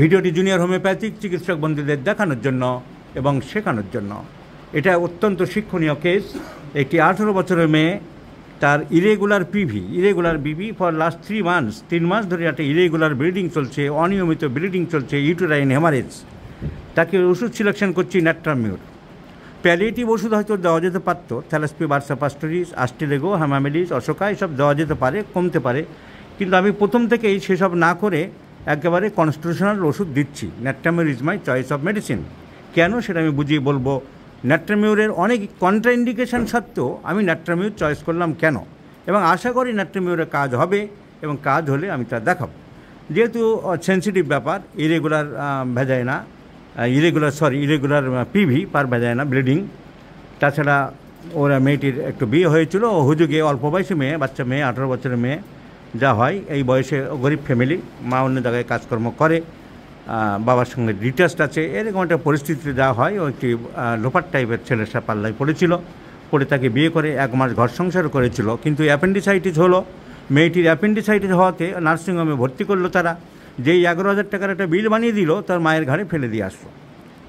ভিডিওটি junior homeopathic চিকিৎসক বন্ধুদের দেখানোর জন্য এবং শেখানোর জন্য এটা অত্যন্ত শিক্ষণীয় কেস একটি আঠেরো বছরের মেয়ে তার irregular PV irregular PV for last three months তিন মাস ধরে একটা ইরেগুলার ব্লিডিং চলছে অনিয়মিত ব্লিডিং চলছে ইউটোরাইন হেমারেজ তাকে ওষুধ সিলেকশন করছি ন্যাট্রামিউর প্যালিয়েটিভ ওষুধ হয়তো দেওয়া যেতে পারত থ্যালাসপি বার্সাপাস্টোরিস আস্টিলেগো হ্যামামেলিস অশোকা এসব দেওয়া যেতে পারে কমতে পারে কিন্তু আমি প্রথম থেকেই সেসব না করে একেবারে কনস্টিটিউশনাল ওষুধ দিচ্ছি natrum mur is my choice of medicine কেন সেটা আমি বুঝিয়ে বলবো ন্যাট্রামিউরের অনেক কন্ট্রাইন্ডিকেশন সত্ত্বেও আমি ন্যাট্রামিউর চয়েস করলাম কেন এবং আশা করি ন্যাট্রামিউরের কাজ হবে এবং কাজ হলে আমি তা দেখাব যেহেতু সেন্সিটিভ ব্যাপার ইরেগুলার না irregular sorry irregular PV per ভেজায় না ব্লিডিং তাছাড়া ওরা মেয়েটির একটু বিয়ে হয়েছিল ও হুজুগে অল্প বয়সী মেয়ে বাচ্চা মেয়ে আঠেরো বছরের মেয়ে যা হয় এই বয়সে গরিব ফ্যামিলি মা অন্য জায়গায় কাজকর্ম করে বাবার সঙ্গে ডিটেস্ট আছে এরকম একটা পরিস্থিতিতে যা হয় ও একটি লোপার টাইপের ছেলের সাথে পাল্লায় পড়েছিল পড়ে তাকে বিয়ে করে এক মাস ঘর সংসার করেছিল কিন্তু অ্যাপেন্ডিসাইটিস হলো মেয়েটির অ্যাপেন্ডিসাইটিস হওয়াতে নার্সিংহোমে ভর্তি করলো তারা যেই এগারো হাজার টাকার একটা বিল বানিয়ে দিল তার মায়ের ঘাড়ে ফেলে দিয়ে আসলো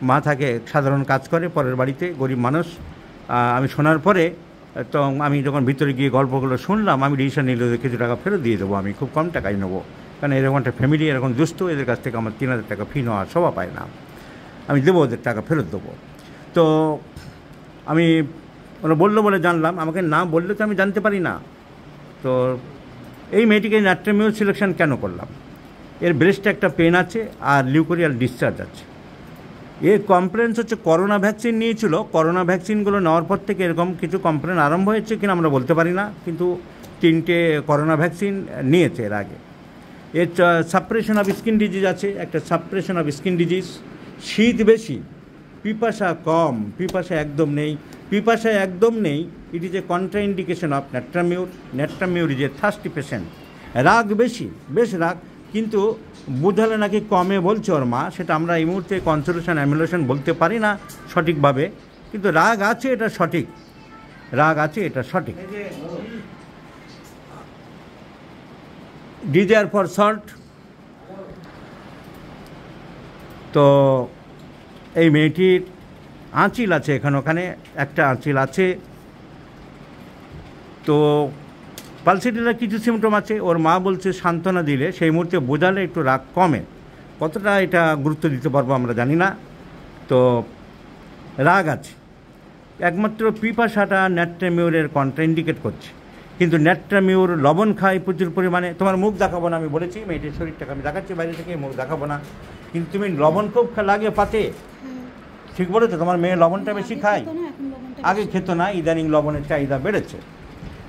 মা থাকে সাধারণ কাজ করে পরের বাড়িতে গরিব মানুষ আমি শোনার পরে তো আমি যখন ভিতরে গিয়ে গল্পগুলো শুনলাম আমি ডিসিশন নিলে কিছু টাকা ফেরত দিয়ে দেবো আমি খুব কম টাকাই নেবো কারণ এরকম একটা ফ্যামিলি এরকম দুস্থ এদের কাছ থেকে আমার তিন হাজার টাকা ফি নেওয়া সবা পায় না আমি দেবো ওদের টাকা ফেরত দেবো তো আমি ওরা বললো বলে জানলাম আমাকে না বললে তো আমি জানতে পারি না তো এই মেয়েটিকে ন্যাট্রেমিও সিলেকশন কেন করলাম এর ব্রেস্টে একটা পেন আছে আর লিউকোরিয়াল ডিসচার্জ আছে এর কমপ্লেন্স হচ্ছে করোনা ভ্যাকসিন নিয়েছিল করোনা ভ্যাকসিনগুলো নেওয়ার পর থেকে এরকম কিছু কমপ্লেন আরম্ভ হয়েছে কিনা আমরা বলতে পারি না কিন্তু তিনটে করোনা ভ্যাকসিন নিয়েছে এর আগে এর সাপ্রেশন অফ স্কিন ডিজিজ আছে একটা সাপ্রেশন অফ স্কিন ডিজিজ শীত বেশি পিপাসা কম পিপাসা একদম নেই পিপাসা একদম নেই it is a contraindication of natrum mur natrum mur is a thirsty patient রাগ বেশি বেশ রাগ কিন্তু বুঝালে নাকি কমে বলছে ওর মা সেটা আমরা এই মুহূর্তে কনসোলেশন অ্যামুলেশন বলতে পারি না সঠিকভাবে কিন্তু রাগ আছে এটা সঠিক রাগ আছে এটা সঠিক ডিজায়ার ফর সল্ট তো এই মেয়েটির আঁচিল আছে এখানে ওখানে একটা আঁচিল আছে তো পালসিটিটার কিছু সিমটম আছে ওর মা বলছে সান্ত্বনা দিলে সেই মুহূর্তে বোঝালে একটু রাগ কমে কতটা এটা গুরুত্ব দিতে পারবো আমরা জানি না তো রাগ আছে একমাত্র পিপাসাটা ন্যাট্রামিউরের কন্ট্রাইন্ডিকেট করছে কিন্তু ন্যাট্রামিউর লবণ খায় প্রচুর পরিমাণে তোমার মুখ দেখাবো না আমি বলেছি মেয়েটির শরীরটাকে আমি দেখাচ্ছি বাইরে থেকে মুখ দেখাবো না কিন্তু তুমি লবণ খুব লাগে পাতে ঠিক বলেছো তোমার মেয়ে লবণটা বেশি খায় আগে খেত না ইদানিং লবণের চাহিদা বেড়েছে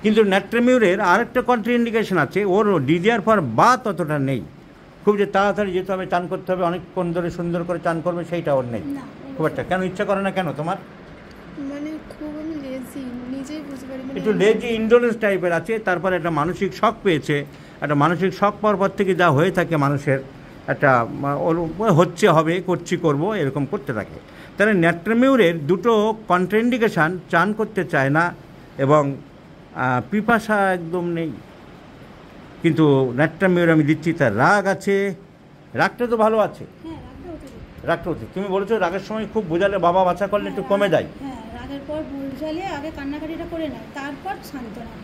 কিন্তু ন্যাট্রেমিউরের আরেকটা কন্ট্রিইন্ডিকেশন আছে ওর ডিজিয়ার ফর বা ততটা নেই খুব যে তাড়াতাড়ি যেতে হবে চান করতে হবে অনেকক্ষণ ধরে সুন্দর করে চান করবে সেইটা ওর নেই খুব একটা কেন ইচ্ছা করে না কেন তোমার মানে মানে একটু লেজি ইন্ডোরেন্স টাইপের আছে তারপরে একটা মানসিক শখ পেয়েছে একটা মানসিক শখ পাওয়ার পর থেকে যা হয়ে থাকে মানুষের একটা হচ্ছে হবে করছি করব এরকম করতে থাকে তাহলে ন্যাট্রেমিউরের দুটো কন্ট্রেন্ডিকেশান চান করতে চায় না এবং পিপাসা একদম নেই কিন্তু ন্যাট্টামিওর আমি দিচ্ছি তার রাগ আছে রাগটা তো ভালো আছে হ্যাঁ, রাগটা হচ্ছে তুমি বলেছো রাগের সময় খুব বোঝালে বাবা বাচ্চা করলে একটু হ্যাঁ, কমে যায় হ্যাঁ,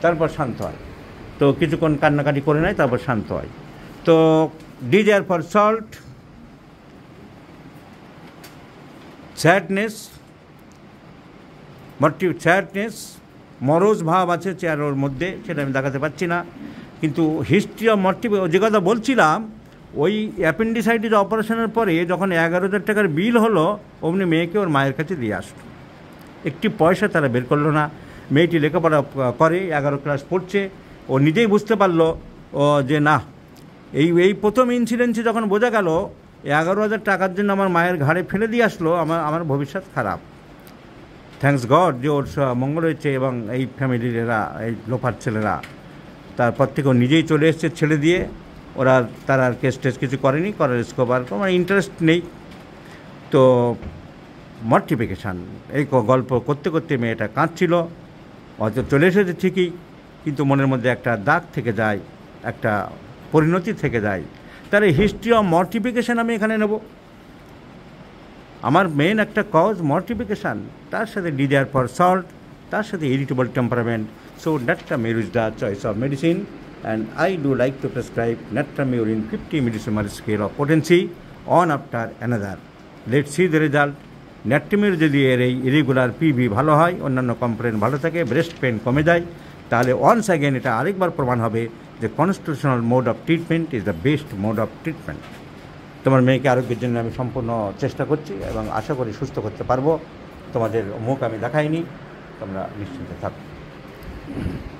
তারপর শান্ত হয় তো কিছুক্ষণ কান্নাকাটি করে নেয় তারপর শান্ত হয় তো desire for salt sadness motive sadness মরজ ভাব আছে চেয়ারের মধ্যে সেটা আমি দেখাতে পাচ্ছি না কিন্তু হিস্ট্রি অফ মর্টি যে কথা বলছিলাম ওই অ্যাপেন্ডিসাইটিস অপারেশনের পরে যখন এগারো হাজার টাকার বিল হলো অমনি মেয়েকে ওর মায়ের কাছে দিয়ে আসলো একটি পয়সা তারা বের করলো না মেয়েটি লেখাপড়া করে এগারো ক্লাস পড়ছে ও নিজেই বুঝতে পারলো ও যে না এই এই প্রথম ইনসিডেন্সে যখন বোঝা গেল এগারো হাজার টাকার জন্য আমার মায়ের ঘাড়ে ফেলে দিয়ে আসলো আমার আমার ভবিষ্যৎ খারাপ থ্যাংকস গড যে ওর মঙ্গল হয়েছে এবং এই ফ্যামিলির এরা এই লোফার ছেলেরা তারপর থেকে নিজেই চলে এসছে ছেড়ে দিয়ে ওরা তারা আর কেস টেস কিছু করেনি করার স্কোপ আর কোনো ইন্টারেস্ট নেই তো মর্টিফিকেশান এই গল্প করতে করতে মেয়েটা কাঁদছিল হয়তো চলে এসেছে ঠিকই কিন্তু মনের মধ্যে একটা দাগ থেকে যায় একটা পরিণতি থেকে যায় তাহলে হিস্ট্রি অফ মর্টিফিকেশান আমি এখানে নেব আমার মেন একটা কজ মর্টিফিকেশান তার সাথে ডিজায়ার ফর সল্ট তার সাথে irritable temperament so natrum mur is the choice of medicine and I do like to prescribe natrum mur in fifty millesimal scale of potency on after another let see the result natrum mur যদি এর এই irregular PV ভালো হয় অন্যান্য complain ভালো থাকে breast pen কমে যায় তাহলে ওয়ান্স অ্যাগেন এটা আরেকবার প্রমাণ হবে যে constitutional mode of treatment is the best mode of treatment তোমার মেয়েকে আরোগ্যের জন্য আমি সম্পূর্ণ চেষ্টা করছি এবং আশা করি সুস্থ করতে পারবো তোমাদের মুখ আমি দেখাইনি তোমরা নিশ্চিন্তে থাকো